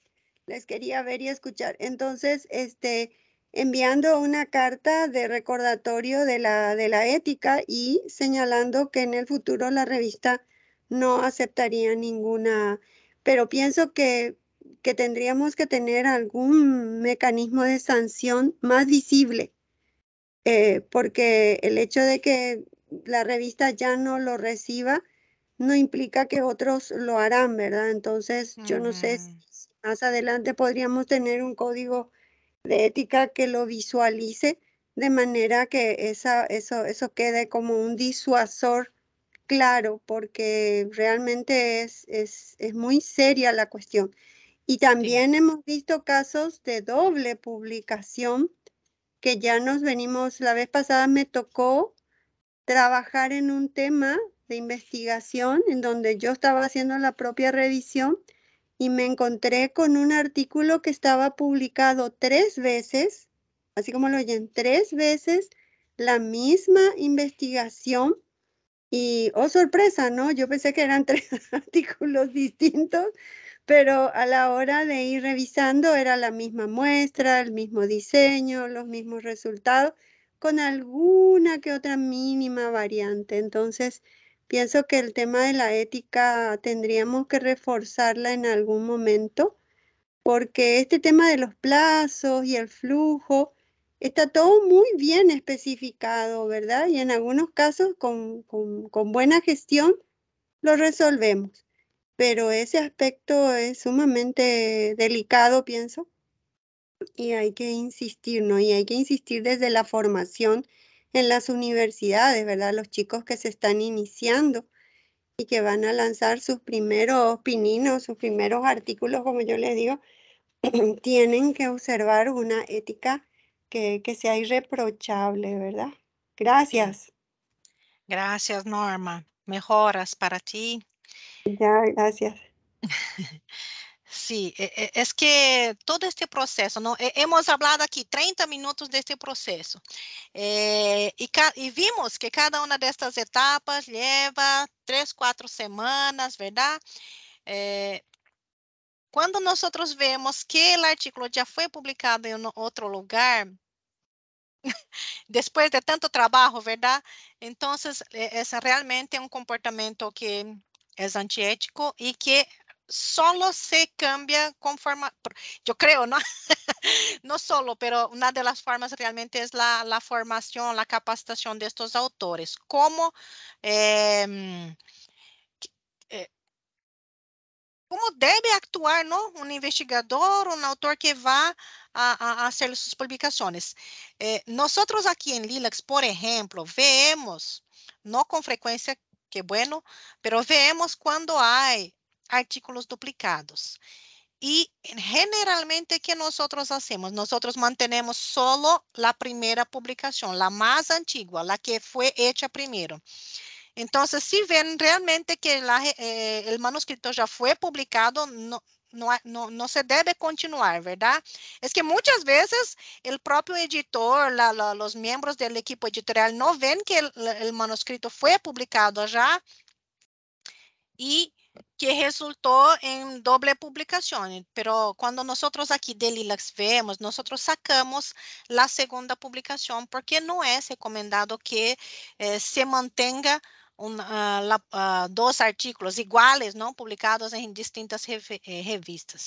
les quería ver y escuchar. Entonces, este, enviando una carta de recordatorio de la, de la ética y señalando que en el futuro la revista no aceptaría ninguna, pero pienso que, que tendríamos que tener algún mecanismo de sanción más visible, eh, porque el hecho de que la revista ya no lo reciba no implica que otros lo harán, ¿verdad? Entonces, yo no sé si más adelante podríamos tener un código de ética que lo visualice de manera que eso, eso quede como un disuasor claro, porque realmente es, muy seria la cuestión. Y también hemos visto casos de doble publicación que ya nos venimos, la vez pasada me tocó trabajar en un tema de investigación en donde yo estaba haciendo la propia revisión y me encontré con un artículo que estaba publicado tres veces, así como lo oyen, tres veces la misma investigación y, oh sorpresa, ¿no? Yo pensé que eran tres artículos distintos, pero a la hora de ir revisando era la misma muestra, el mismo diseño, los mismos resultados, con alguna que otra mínima variante. Entonces, Pienso que el tema de la ética tendríamos que reforzarla en algún momento, porque este tema de los plazos y el flujo está todo muy bien especificado, ¿verdad? Y en algunos casos con, buena gestión lo resolvemos, pero ese aspecto es sumamente delicado, pienso, y hay que insistir, ¿no? Y hay que insistir desde la formación en las universidades, ¿verdad? Los chicos que se están iniciando y que van a lanzar sus primeros pininos, sus primeros artículos, como yo les digo, tienen que observar una ética que, que sea irreprochable, ¿verdad? Gracias. Gracias, Norma. Mejoras para ti. Ya, gracias. Sí, es é, é, é que todo este proceso, ¿no? hemos hablado aquí 30 minutos de este proceso eh, y, y, vimos que cada una de estas etapas lleva 3, 4 semanas, ¿verdad? Eh, quando nós vemos que o artigo já foi publicado em outro lugar, depois de tanto trabalho, verdade? Então, é realmente um comportamento que é antiético e que solo se cambia con forma, yo creo, ¿no? no solo, pero una de las formas realmente es la, la formación, la capacitación de estos autores. ¿Cómo, eh, eh, cómo debe actuar ¿no? un investigador, un autor que va a, a hacer sus publicaciones? Eh, nosotros aquí en Lilacs, por ejemplo, vemos, no con frecuencia, que bueno, pero vemos cuando hay artículos duplicados. E generalmente, que nós fazemos? Nós mantenemos só la primeira publicação la mais antiga la que foi feita primeiro então si ven realmente que la, eh, manuscrito já foi publicado, no, no, no, no, se debe continuar, ¿verdad? Es que muchas veces el propio editor, la, la, los miembros del equipo editorial no ven que el, el manuscrito fue publicado ya y que resultou em dupla publicação. Pero quando nós aqui de Lilacs vemos, nós sacamos a segunda publicação, porque não é recomendado que eh, se mantenha dois uh, ah, la, uh, artículos iguais, não Publicados em distintas rev eh, revistas.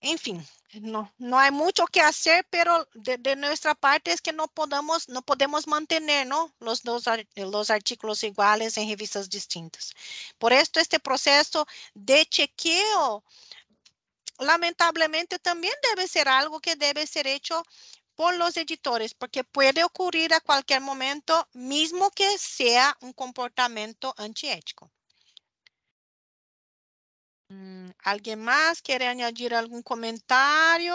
en fin, no, no hay mucho que hacer, pero de, nuestra parte es que no podemos, no podemos mantener los dos los artículos iguales en revistas distintas. Por esto este proceso de chequeo lamentablemente también debe ser algo que debe ser hecho por los editores, porque puede ocurrir a cualquier momento, mismo que sea un comportamiento antiético. ¿Alguien más quiere añadir algún comentario?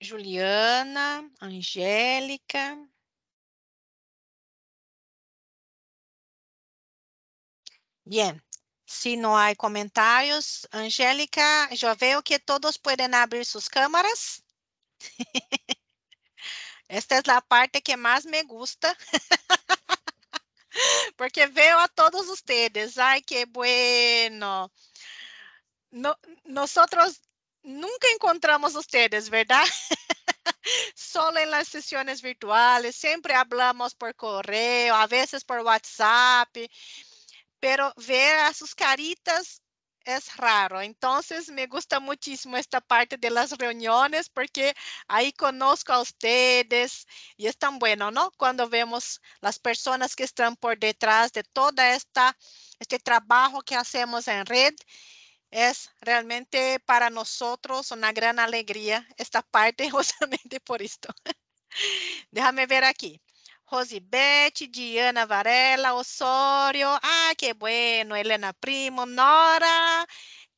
Juliana, Angélica. Bien, si no hay comentarios, Angélica, yo veo que todos pueden abrir sus cámaras. Esta es la parte que más me gusta. porque veo a todos ustedes. ai que bueno. No, nosotros nunca encontramos ustedes, ¿verdad? Solo en las sesiones virtuales, siempre hablamos por correo, a veces por WhatsApp, pero ver a sus caritas es raro. Entonces, me gusta muchísimo esta parte de las reuniones porque ahí conozco a ustedes y es tan bueno, ¿no? Cuando vemos las personas que están por detrás de toda esta este trabajo que hacemos en red. Es realmente para nosotros una gran alegría esta parte justamente por esto. Déjame ver aquí. Rosibete, Diana Varela, Osório, ah, que bueno, Helena Primo, Nora,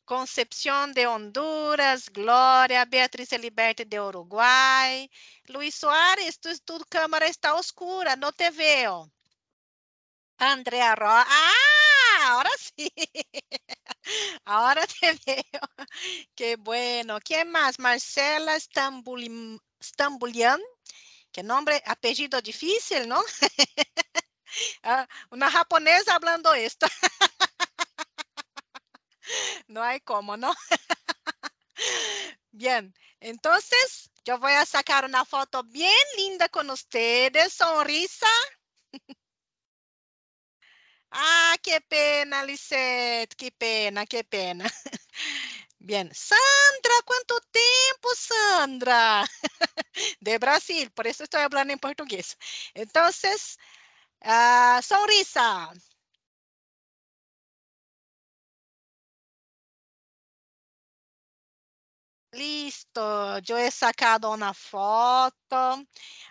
Concepción de Honduras, Glória, Beatriz Eliberte de Uruguai, Luiz Soares, tu, tu câmara está oscura, não te veo. Andrea Rosa, ah, agora sim, agora te veo, que bueno. Quem mais? Marcela Stambulian, que nombre, apelido difícil, não? Uma ah, japonesa hablando isso, não há como, não? Bem, então, eu vou a sacar uma foto bem linda com vocês, Sonrisa. ah, que pena, Lisette, que pena, que pena. Bien. Sandra, ¿cuánto tiempo, Sandra? De Brasil, por eso estoy hablando en portugués. Entonces, uh, sonrisa. Listo, yo he sacado una foto.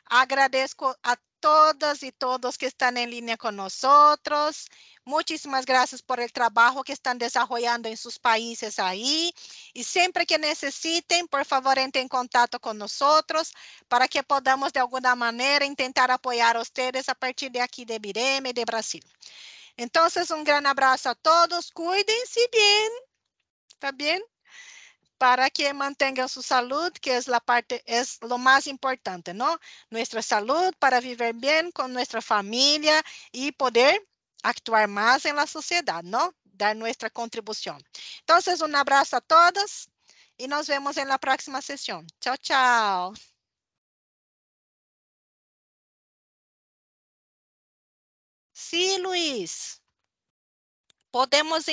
Agradezco a todas y todos que están en línea con nosotros. Muchísimas gracias por el trabajo que están desarrollando en sus países ahí. Y siempre que necesiten, por favor, entren en contacto con nosotros para que podamos de alguna manera intentar apoyar a ustedes a partir de aquí de Bireme, de Brasil. Entonces, un gran abrazo a todos. Cuídense bien. ¿Está bien? para que mantengan su salud, que es la parte, es lo más importante, ¿no? Nuestra salud para vivir bien con nuestra familia y poder actuar más en la sociedad, ¿no? Dar nuestra contribución. Entonces, un abrazo a todas y nos vemos en la próxima sesión. Chao, chao. Sí, Luis. Podemos